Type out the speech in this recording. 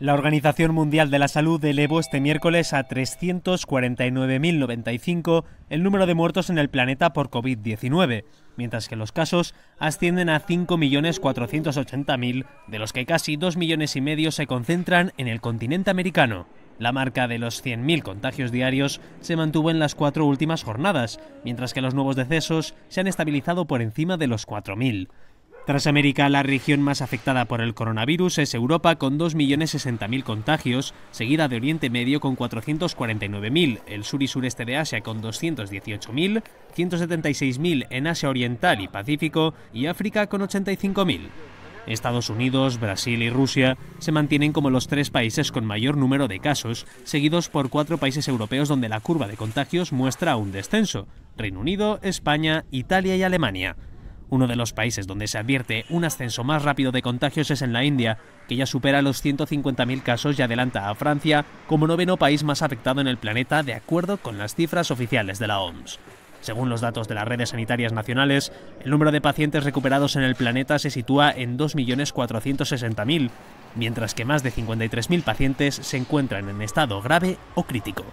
La Organización Mundial de la Salud elevó este miércoles a 349.095 el número de muertos en el planeta por COVID-19, mientras que los casos ascienden a 5.480.000, de los que casi dos millones y medio se concentran en el continente americano. La marca de los 100.000 contagios diarios se mantuvo en las cuatro últimas jornadas, mientras que los nuevos decesos se han estabilizado por encima de los 4.000. Tras América, la región más afectada por el coronavirus es Europa con 2.060.000 contagios, seguida de Oriente Medio con 449.000, el sur y sureste de Asia con 218.000, 176.000 en Asia Oriental y Pacífico y África con 85.000. Estados Unidos, Brasil y Rusia se mantienen como los tres países con mayor número de casos, seguidos por cuatro países europeos donde la curva de contagios muestra un descenso, Reino Unido, España, Italia y Alemania. Uno de los países donde se advierte un ascenso más rápido de contagios es en la India, que ya supera los 150.000 casos y adelanta a Francia como noveno país más afectado en el planeta de acuerdo con las cifras oficiales de la OMS. Según los datos de las redes sanitarias nacionales, el número de pacientes recuperados en el planeta se sitúa en 2.460.000, mientras que más de 53.000 pacientes se encuentran en estado grave o crítico.